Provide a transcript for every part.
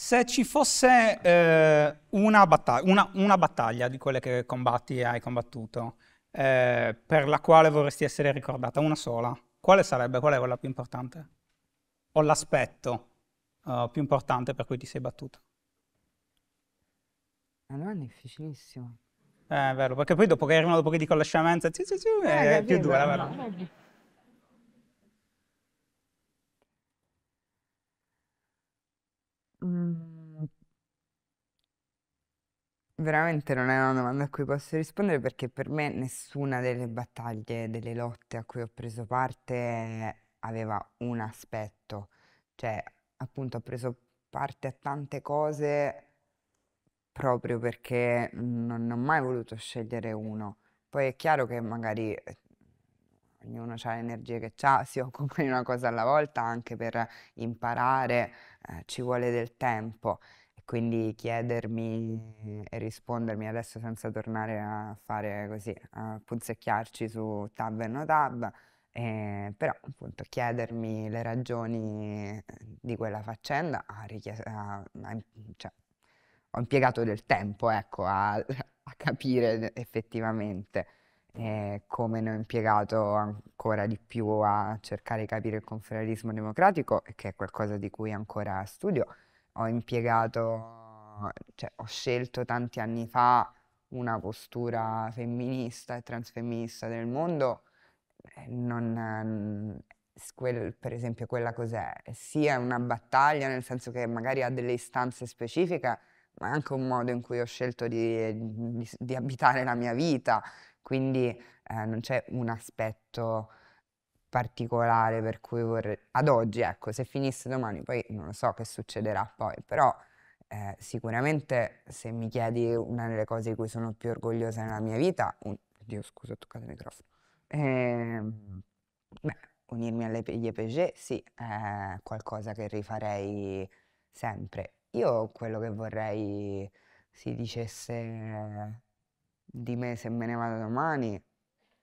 Se ci fosse eh, una, battaglia, una, una, battaglia di quelle che combatti e hai combattuto, eh, per la quale vorresti essere ricordata, una sola, quale sarebbe? Qual è quella più importante? O l'aspetto uh, più importante per cui ti sei battuto? La domanda è difficilissima. Eh, è vero, perché poi dopo che arrivano, dopo che dico la scemenza, è più dura, vero? Mm. Veramente non è una domanda a cui posso rispondere perché per me nessuna delle battaglie, delle lotte a cui ho preso parte aveva un aspetto. Cioè, appunto, ho preso parte a tante cose proprio perché non ne ho mai voluto scegliere uno. Poi è chiaro che magari, eh, ognuno ha le energie che ha, si occupa di una cosa alla volta, anche per imparare eh, ci vuole del tempo. E quindi chiedermi e rispondermi adesso senza tornare a fare così, a punzecchiarci su tab e no tab, eh, però appunto chiedermi le ragioni eh, di quella faccenda ha richiesto, cioè, ho impiegato del tempo ecco, a, a capire effettivamente eh, come ne ho impiegato ancora di più a cercare di capire il confederalismo democratico, che è qualcosa di cui ancora studio. Ho impiegato, cioè ho scelto tanti anni fa una postura femminista e transfemminista nel mondo, eh, non, quel, per esempio quella cos'è? Sì, è una battaglia, nel senso che magari ha delle istanze specifiche, ma è anche un modo in cui ho scelto di, di, di abitare la mia vita, quindi eh, non c'è un aspetto particolare per cui vorrei... Ad oggi, ecco, se finisse domani, poi non lo so che succederà poi, però eh, sicuramente se mi chiedi una delle cose di cui sono più orgogliosa nella mia vita, un... Oddio, scusa, ho toccato il microfono. Eh, beh, unirmi alle PG sì, è qualcosa che rifarei sempre. Io quello che vorrei si dicesse di me se me ne vado domani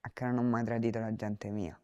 a che non ho mai tradito la gente mia.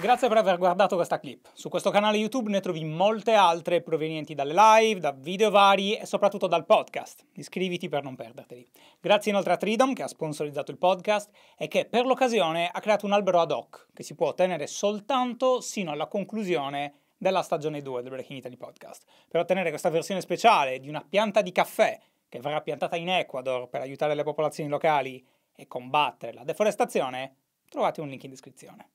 Grazie per aver guardato questa clip. Su questo canale YouTube ne trovi molte altre provenienti dalle live, da video vari e soprattutto dal podcast. Iscriviti per non perderteli. Grazie inoltre a Tridom che ha sponsorizzato il podcast e che per l'occasione ha creato un albero ad hoc che si può ottenere soltanto sino alla conclusione della stagione 2 del Breaking Italy Podcast, per ottenere questa versione speciale di una pianta di caffè che verrà piantata in Ecuador per aiutare le popolazioni locali e combattere la deforestazione, trovate un link in descrizione.